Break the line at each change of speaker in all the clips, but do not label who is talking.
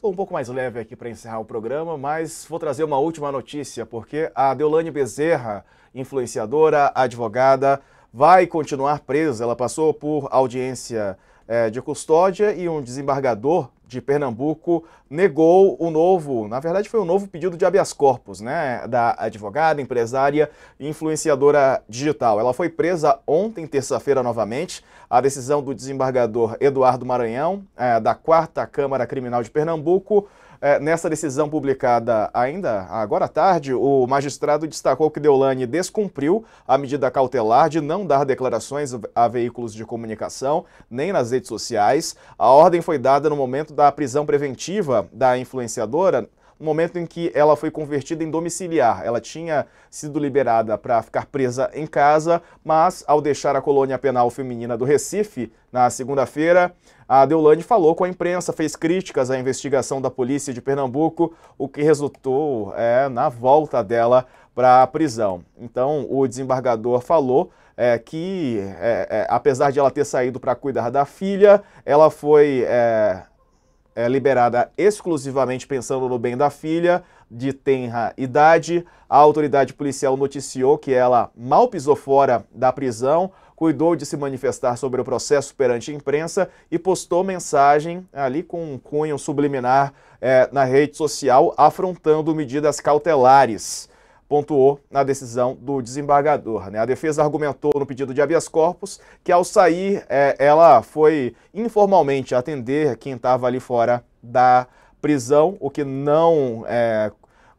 Estou um pouco mais leve aqui para encerrar o programa, mas vou trazer uma última notícia, porque a Deolane Bezerra, influenciadora, advogada, vai continuar presa. Ela passou por audiência é, de custódia e um desembargador de Pernambuco negou o novo, na verdade foi o novo pedido de habeas corpus, né, da advogada, empresária e influenciadora digital. Ela foi presa ontem, terça-feira, novamente. A decisão do desembargador Eduardo Maranhão, é, da Quarta Câmara Criminal de Pernambuco, é, nessa decisão publicada ainda agora à tarde, o magistrado destacou que Deolane descumpriu a medida cautelar de não dar declarações a veículos de comunicação, nem nas redes sociais. A ordem foi dada no momento da prisão preventiva da influenciadora no momento em que ela foi convertida em domiciliar. Ela tinha sido liberada para ficar presa em casa, mas ao deixar a colônia penal feminina do Recife, na segunda-feira, a Deolane falou com a imprensa, fez críticas à investigação da polícia de Pernambuco, o que resultou é, na volta dela para a prisão. Então, o desembargador falou é, que, é, é apesar de ela ter saído para cuidar da filha, ela foi é, é liberada exclusivamente pensando no bem da filha, de tenra idade. A autoridade policial noticiou que ela mal pisou fora da prisão, cuidou de se manifestar sobre o processo perante a imprensa e postou mensagem ali com um cunho subliminar é, na rede social afrontando medidas cautelares pontuou na decisão do desembargador. Né? A defesa argumentou no pedido de habeas corpus que, ao sair, é, ela foi informalmente atender quem estava ali fora da prisão, o que não é,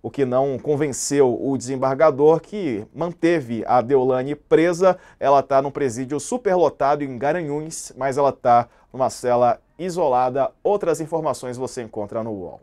o que não convenceu o desembargador, que manteve a Deolane presa. Ela está num presídio superlotado em Garanhuns, mas ela está numa cela isolada. Outras informações você encontra no UOL.